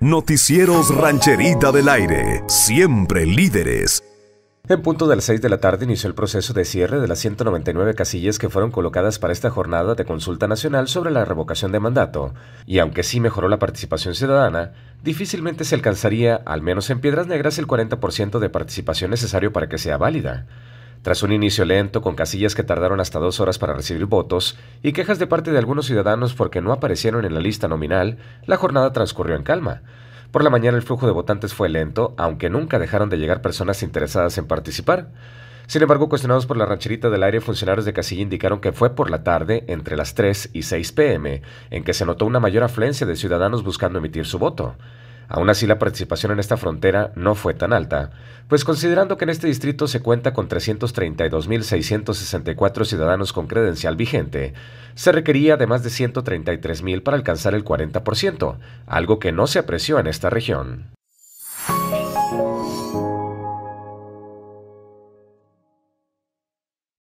Noticieros Rancherita del Aire, siempre líderes. En punto de las 6 de la tarde inició el proceso de cierre de las 199 casillas que fueron colocadas para esta jornada de consulta nacional sobre la revocación de mandato, y aunque sí mejoró la participación ciudadana, difícilmente se alcanzaría, al menos en Piedras Negras, el 40% de participación necesario para que sea válida. Tras un inicio lento, con casillas que tardaron hasta dos horas para recibir votos y quejas de parte de algunos ciudadanos porque no aparecieron en la lista nominal, la jornada transcurrió en calma. Por la mañana el flujo de votantes fue lento, aunque nunca dejaron de llegar personas interesadas en participar. Sin embargo, cuestionados por la rancherita del aire, funcionarios de Casilla indicaron que fue por la tarde, entre las 3 y 6 pm, en que se notó una mayor afluencia de ciudadanos buscando emitir su voto. Aún así, la participación en esta frontera no fue tan alta, pues considerando que en este distrito se cuenta con 332.664 ciudadanos con credencial vigente, se requería de más de 133.000 para alcanzar el 40%, algo que no se apreció en esta región.